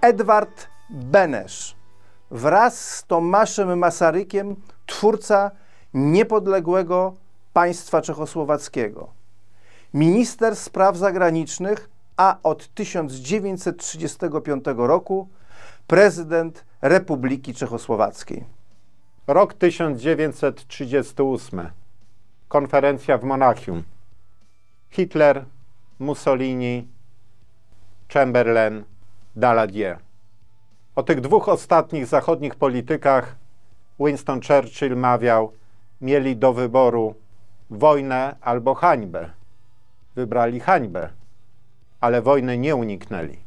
Edward Benesz wraz z Tomaszem Masarykiem, twórca niepodległego państwa czechosłowackiego. Minister spraw zagranicznych, a od 1935 roku prezydent Republiki Czechosłowackiej. Rok 1938. Konferencja w Monachium. Hitler, Mussolini, Chamberlain, Daladier. O tych dwóch ostatnich zachodnich politykach Winston Churchill mawiał: Mieli do wyboru wojnę albo hańbę. Wybrali hańbę, ale wojny nie uniknęli.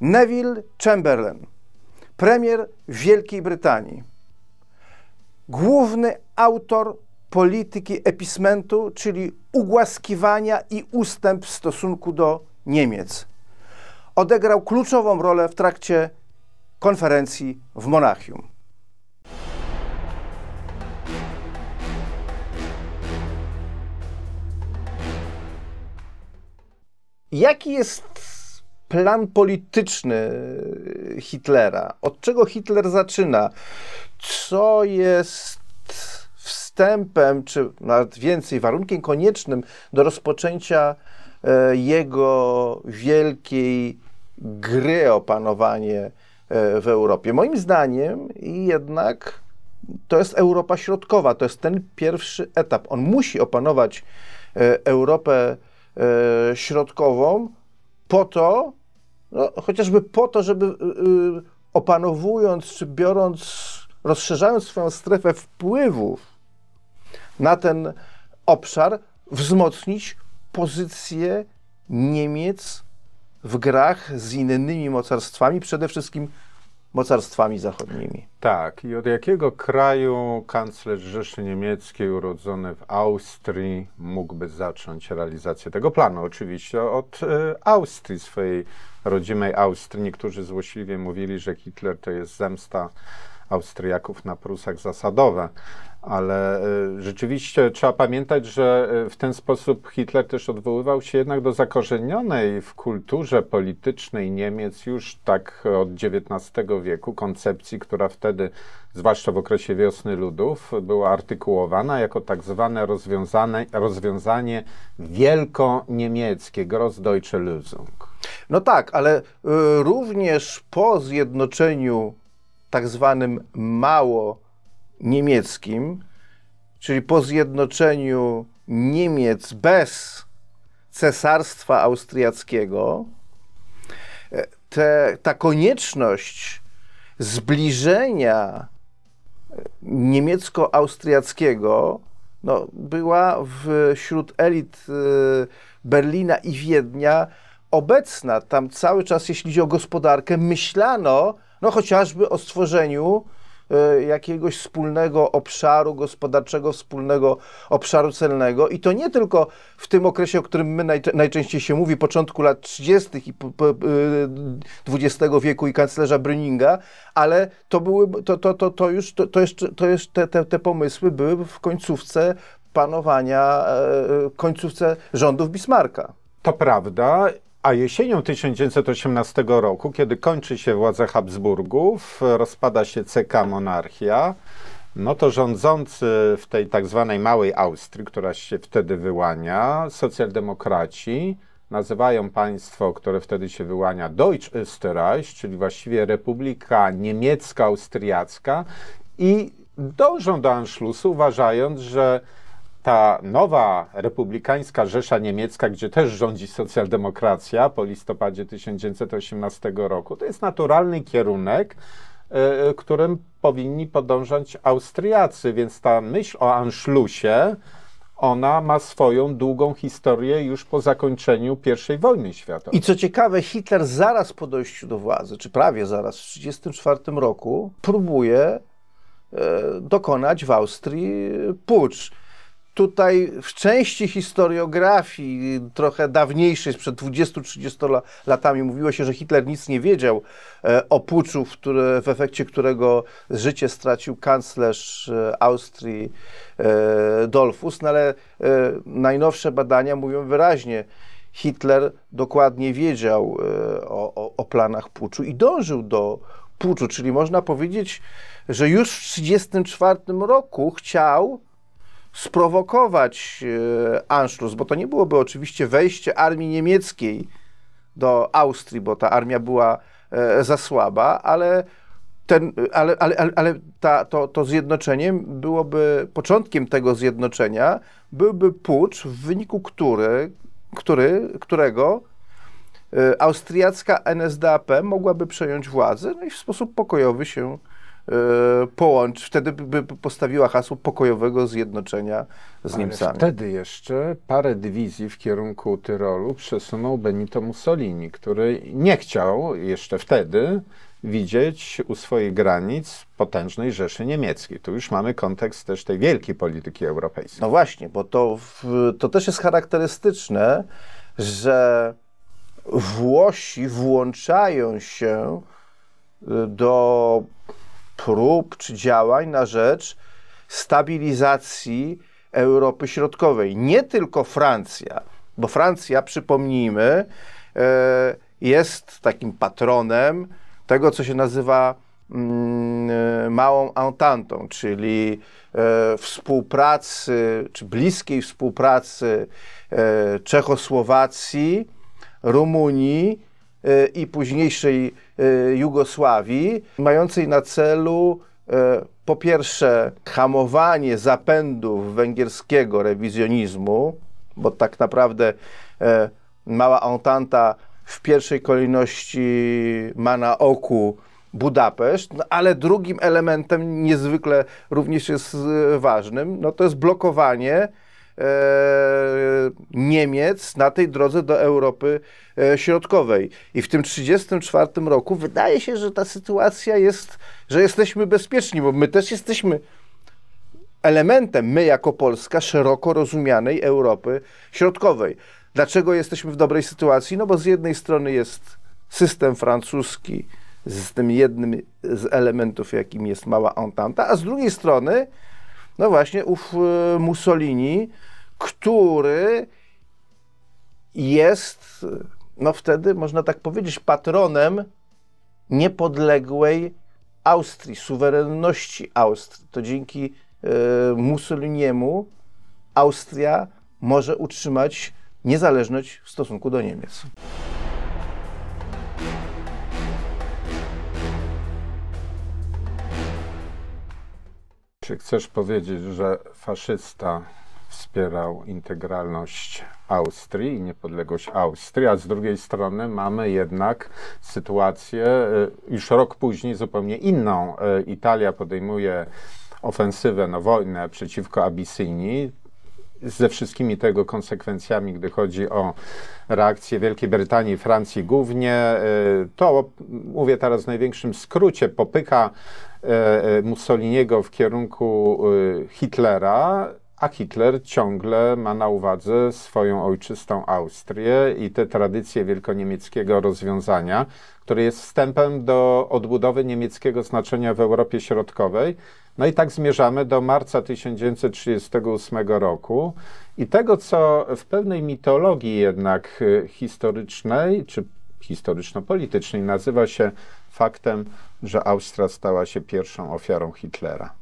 Neville Chamberlain, premier Wielkiej Brytanii, główny autor polityki epismentu, czyli ugłaskiwania i ustęp w stosunku do Niemiec odegrał kluczową rolę w trakcie konferencji w Monachium. Jaki jest plan polityczny Hitlera? Od czego Hitler zaczyna? Co jest wstępem, czy nawet więcej, warunkiem koniecznym do rozpoczęcia e, jego wielkiej gry o panowanie e, w Europie. Moim zdaniem jednak to jest Europa Środkowa, to jest ten pierwszy etap. On musi opanować e, Europę e, Środkową po to, no, chociażby po to, żeby opanowując czy biorąc, rozszerzając swoją strefę wpływów na ten obszar, wzmocnić pozycję Niemiec w grach z innymi mocarstwami, przede wszystkim mocarstwami zachodnimi. Tak, i od jakiego kraju kanclerz Rzeszy Niemieckiej urodzony w Austrii mógłby zacząć realizację tego planu? Oczywiście od y, Austrii, swojej rodzimej Austrii. Niektórzy złośliwie mówili, że Hitler to jest zemsta Austriaków na Prusach zasadowe. Ale y, rzeczywiście trzeba pamiętać, że y, w ten sposób Hitler też odwoływał się jednak do zakorzenionej w kulturze politycznej Niemiec już tak od XIX wieku koncepcji, która wtedy, zwłaszcza w okresie wiosny ludów, była artykułowana jako tak zwane rozwiązanie, rozwiązanie wielko-niemieckie, Grossdeutsche Lösung. No tak, ale y, również po zjednoczeniu tak zwanym mało niemieckim, czyli po zjednoczeniu Niemiec bez cesarstwa austriackiego, e, te, ta konieczność zbliżenia e, niemiecko-austriackiego no, była wśród elit e, Berlina i Wiednia obecna. Tam cały czas, jeśli chodzi o gospodarkę, myślano no chociażby o stworzeniu e, jakiegoś wspólnego obszaru gospodarczego, wspólnego obszaru celnego. I to nie tylko w tym okresie, o którym my najczęściej się mówi, początku lat 30. i XX e, wieku i kanclerza Bryninga, ale to, były, to, to, to, to już, to, to jeszcze, to jeszcze te, te, te pomysły były w końcówce panowania, e, końcówce rządów Bismarcka. To prawda a jesienią 1918 roku, kiedy kończy się władza Habsburgów, rozpada się CK monarchia, no to rządzący w tej tak zwanej małej Austrii, która się wtedy wyłania, socjaldemokraci, nazywają państwo, które wtedy się wyłania Deutsch Österreich, czyli właściwie Republika Niemiecka-Austriacka i dążą do Anschlussu, uważając, że ta nowa republikańska Rzesza Niemiecka, gdzie też rządzi socjaldemokracja po listopadzie 1918 roku, to jest naturalny kierunek, e, e, którym powinni podążać Austriacy, więc ta myśl o Anschlussie, ona ma swoją długą historię już po zakończeniu I wojny światowej. I co ciekawe, Hitler zaraz po dojściu do władzy, czy prawie zaraz, w 1934 roku, próbuje e, dokonać w Austrii pucz tutaj w części historiografii, trochę dawniejszej, sprzed 20-30 latami, mówiło się, że Hitler nic nie wiedział e, o puczu, w, który, w efekcie którego życie stracił kanclerz e, Austrii e, Dolfus, no ale najnowsze badania mówią wyraźnie, Hitler dokładnie wiedział o, o, o planach puczu i dążył do puczu, czyli można powiedzieć, że już w 1934 roku chciał sprowokować e, Anschluss, bo to nie byłoby oczywiście wejście armii niemieckiej do Austrii, bo ta armia była e, za słaba, ale, ten, ale, ale, ale, ale ta, to, to zjednoczenie byłoby początkiem tego zjednoczenia, byłby pucz, w wyniku który, który, którego e, austriacka NSDAP mogłaby przejąć władzę no i w sposób pokojowy się E, połącz, wtedy by postawiła hasło pokojowego zjednoczenia z Ale Niemcami. Wtedy jeszcze parę dywizji w kierunku Tyrolu przesunął Benito Mussolini, który nie chciał jeszcze wtedy widzieć u swoich granic potężnej Rzeszy Niemieckiej. Tu już mamy kontekst też tej wielkiej polityki europejskiej. No właśnie, bo to, to też jest charakterystyczne, że Włosi włączają się y, do prób czy działań na rzecz stabilizacji Europy Środkowej. Nie tylko Francja, bo Francja, przypomnijmy, e, jest takim patronem tego, co się nazywa mm, e, małą entantą, czyli e, współpracy, czy bliskiej współpracy Czechosłowacji, Rumunii i późniejszej e, Jugosławii, mającej na celu e, po pierwsze hamowanie zapędów węgierskiego rewizjonizmu, bo tak naprawdę e, mała Entanta w pierwszej kolejności ma na oku Budapeszt, no ale drugim elementem niezwykle również jest ważnym, no to jest blokowanie e, Niemiec na tej drodze do Europy E, środkowej. I w tym 1934 roku wydaje się, że ta sytuacja jest, że jesteśmy bezpieczni, bo my też jesteśmy elementem, my jako Polska, szeroko rozumianej Europy Środkowej. Dlaczego jesteśmy w dobrej sytuacji? No bo z jednej strony jest system francuski z tym jednym z elementów, jakim jest mała Entente, a z drugiej strony, no właśnie, ów e, Mussolini, który jest no wtedy można tak powiedzieć, patronem niepodległej Austrii, suwerenności Austrii. To dzięki y, Mussoliniemu Austria może utrzymać niezależność w stosunku do Niemiec. Czy chcesz powiedzieć, że faszysta wspierał integralność Austrii i niepodległość Austrii, a z drugiej strony mamy jednak sytuację y, już rok później zupełnie inną. Y, Italia podejmuje ofensywę, no wojnę przeciwko Abisynii, ze wszystkimi tego konsekwencjami, gdy chodzi o reakcję Wielkiej Brytanii i Francji głównie, y, to mówię teraz w największym skrócie, popyka Mussoliniego w kierunku Hitlera, a Hitler ciągle ma na uwadze swoją ojczystą Austrię i te tradycje wielkoniemieckiego rozwiązania, które jest wstępem do odbudowy niemieckiego znaczenia w Europie Środkowej. No i tak zmierzamy do marca 1938 roku. I tego, co w pewnej mitologii jednak y, historycznej czy historyczno-politycznej nazywa się faktem, że Austria stała się pierwszą ofiarą Hitlera.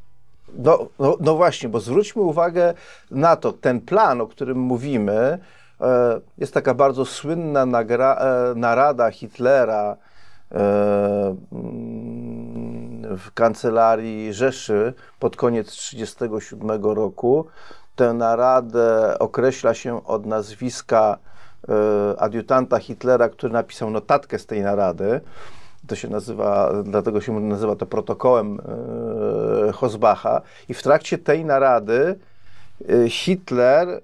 No, no, no, właśnie, bo zwróćmy uwagę na to, ten plan, o którym mówimy, e, jest taka bardzo słynna nagra, e, narada Hitlera e, mm, w kancelarii Rzeszy pod koniec 1937 roku. Tę naradę określa się od nazwiska e, adiutanta Hitlera, który napisał notatkę z tej narady to się nazywa, dlatego się nazywa to protokołem e, Hosbacha. I w trakcie tej narady e, Hitler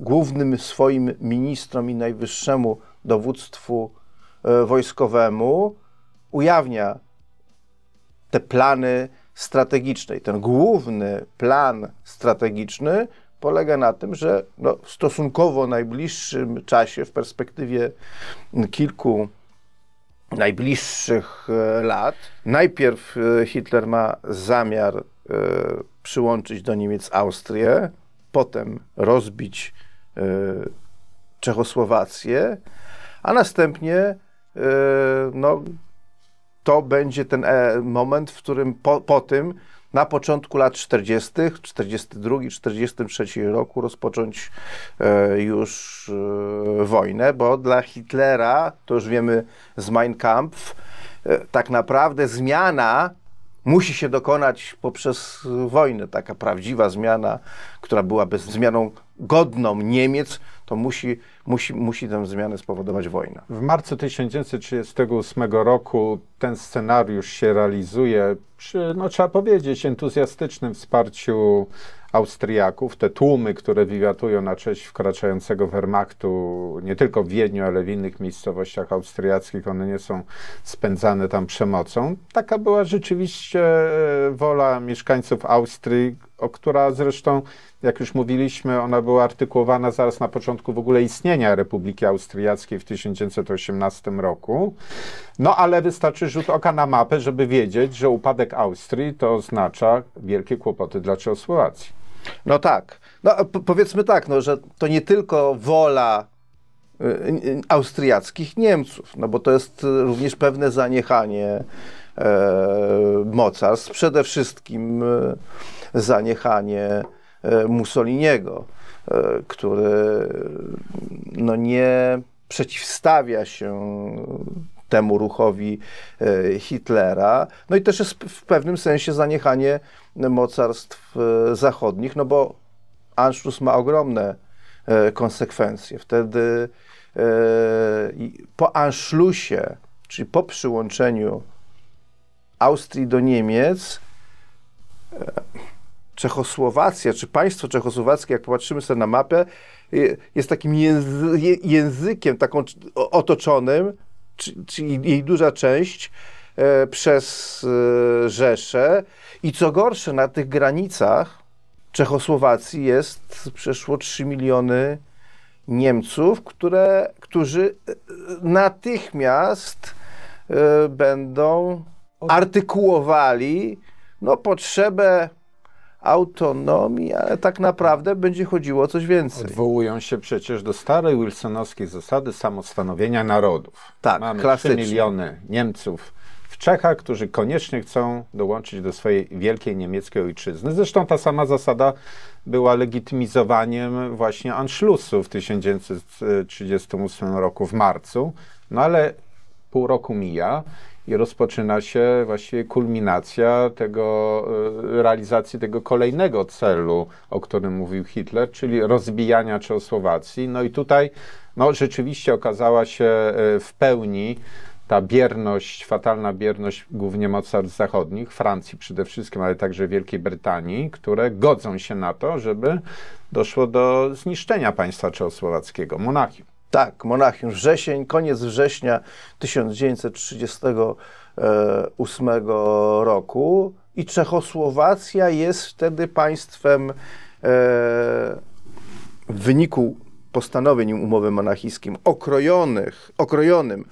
głównym swoim ministrom i najwyższemu dowództwu e, wojskowemu ujawnia te plany strategiczne. I ten główny plan strategiczny polega na tym, że no, w stosunkowo najbliższym czasie, w perspektywie kilku najbliższych e, lat. Najpierw e, Hitler ma zamiar e, przyłączyć do Niemiec Austrię, potem rozbić Czechosłowację, a następnie no, to będzie ten moment, w którym po, po tym na początku lat 40., 42, 43 roku rozpocząć już wojnę, bo dla Hitlera, to już wiemy z Mein Kampf, e, tak naprawdę zmiana musi się dokonać poprzez wojnę. Taka prawdziwa zmiana, która byłaby zmianą godną Niemiec, to musi, musi, musi tę zmianę spowodować wojna. W marcu 1938 roku ten scenariusz się realizuje przy, no trzeba powiedzieć, entuzjastycznym wsparciu Austriaków, te tłumy, które wiwatują na cześć wkraczającego Wehrmachtu, nie tylko w Wiedniu, ale w innych miejscowościach austriackich, one nie są spędzane tam przemocą. Taka była rzeczywiście e, wola mieszkańców Austrii, o która zresztą, jak już mówiliśmy, ona była artykułowana zaraz na początku w ogóle istnienia Republiki Austriackiej w 1918 roku. No ale wystarczy rzut oka na mapę, żeby wiedzieć, że upadek Austrii to oznacza wielkie kłopoty dla Czechosłowacji. No tak. No, powiedzmy tak, no, że to nie tylko wola y, austriackich Niemców, no bo to jest y, również pewne zaniechanie e, mocarstw, przede wszystkim y, zaniechanie e, Mussoliniego, e, który no nie przeciwstawia się temu ruchowi e, Hitlera. No i też jest w pewnym sensie zaniechanie mocarstw e, zachodnich, no bo Anschluss ma ogromne e, konsekwencje. Wtedy po Anschlussie, czyli po przyłączeniu Austrii do Niemiec, Czechosłowacja, czy państwo czechosłowackie, jak popatrzymy sobie na mapę, jest takim językiem, taką otoczonym jej duża część e, przez e, Rzeszę. I co gorsze, na tych granicach Czechosłowacji jest przeszło 3 miliony Niemców, które, którzy e, natychmiast będą artykułowali no, potrzebę autonomii, ale tak naprawdę będzie chodziło o coś więcej. Odwołują się przecież do starej wilsonowskiej zasady samostanowienia narodów. Tak, Mamy klasycznie. 3 miliony Niemców w Czechach, którzy koniecznie chcą dołączyć do swojej wielkiej niemieckiej ojczyzny. Zresztą ta sama zasada była legitymizowaniem właśnie Anschlussu w 1938 roku w marcu, no ale pół roku mija i rozpoczyna się właściwie kulminacja tego, e, realizacji tego kolejnego celu, o którym mówił Hitler, czyli rozbijania Czechosłowacji. No i tutaj no, rzeczywiście okazała się e, w pełni ta bierność, fatalna bierność głównie mocarstw zachodnich, Francji przede wszystkim, ale także Wielkiej Brytanii, które godzą się na to, żeby doszło do zniszczenia państwa czechosłowackiego, Monachium. Tak, Monachium, wrzesień, koniec września 1938 e, roku i Czechosłowacja jest wtedy państwem e, w wyniku postanowień umowy monachijskim okrojonych, okrojonym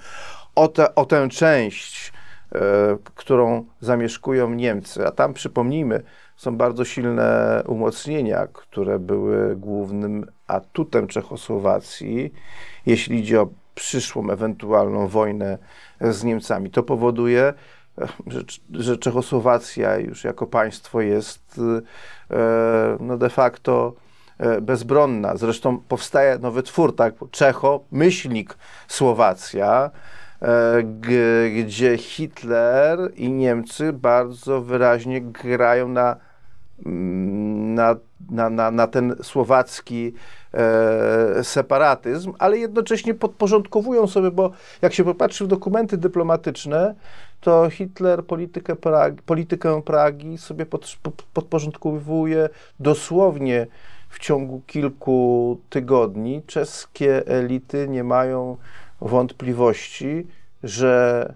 o, te, o tę część, e, którą zamieszkują Niemcy. A tam przypomnijmy, są bardzo silne umocnienia, które były głównym atutem Czechosłowacji, jeśli idzie o przyszłą ewentualną wojnę z Niemcami. To powoduje, e, że, że Czechosłowacja już jako państwo jest e, no de facto e, bezbronna. Zresztą powstaje nowy twór, tak? Czecho, myślnik Słowacja, gdzie Hitler i Niemcy bardzo wyraźnie grają na na, na, na, na ten słowacki e, separatyzm, ale jednocześnie podporządkowują sobie, bo jak się popatrzy w dokumenty dyplomatyczne, to Hitler politykę Pragi, politykę Pragi sobie pod, podporządkowuje dosłownie w ciągu kilku tygodni. Czeskie elity nie mają wątpliwości, że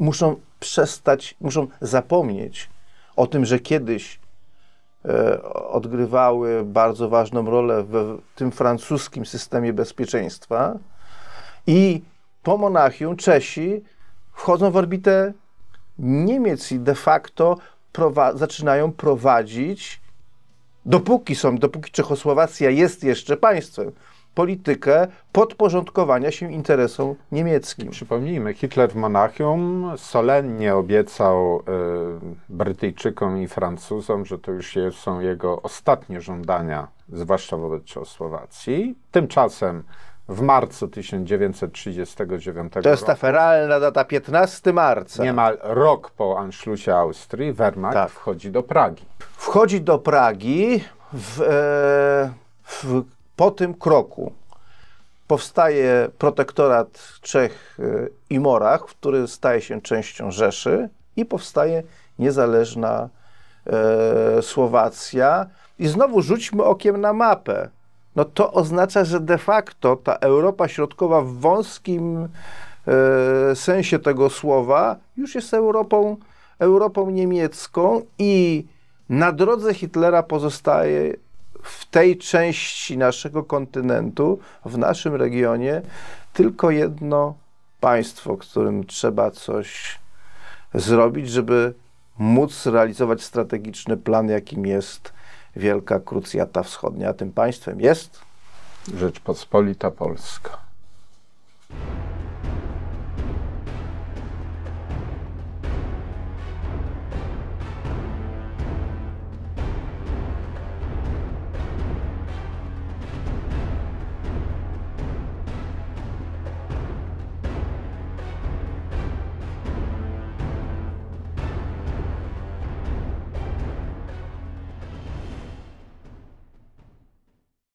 muszą przestać, muszą zapomnieć o tym, że kiedyś E, odgrywały bardzo ważną rolę w tym francuskim systemie bezpieczeństwa. I po Monachium Czesi wchodzą w orbitę Niemiec i de facto prowa- zaczynają prowadzić, dopóki są, dopóki Czechosłowacja jest jeszcze państwem, politykę podporządkowania się interesom niemieckim. Przypomnijmy, Hitler w Monachium solennie obiecał y, Brytyjczykom i Francuzom, że to już są jego ostatnie żądania, zwłaszcza wobec Czechosłowacji. Tymczasem w marcu 1939 roku. To jest ta feralna data, 15 marca. Niemal rok po Anschlussie Austrii Wehrmacht tak. wchodzi do Pragi. Wchodzi do Pragi w, e, w po tym kroku powstaje protektorat Czech y, i Morach, który staje się częścią Rzeszy i powstaje niezależna e, Słowacja. I znowu rzućmy okiem na mapę. No to oznacza, że de facto ta Europa Środkowa w wąskim e, sensie tego słowa już jest Europą, Europą niemiecką i na drodze Hitlera pozostaje w tej części naszego kontynentu, w naszym regionie, tylko jedno państwo, którym trzeba coś zrobić, żeby móc realizować strategiczny plan, jakim jest Wielka Krucjata Wschodnia. A tym państwem jest Rzeczpospolita Polska.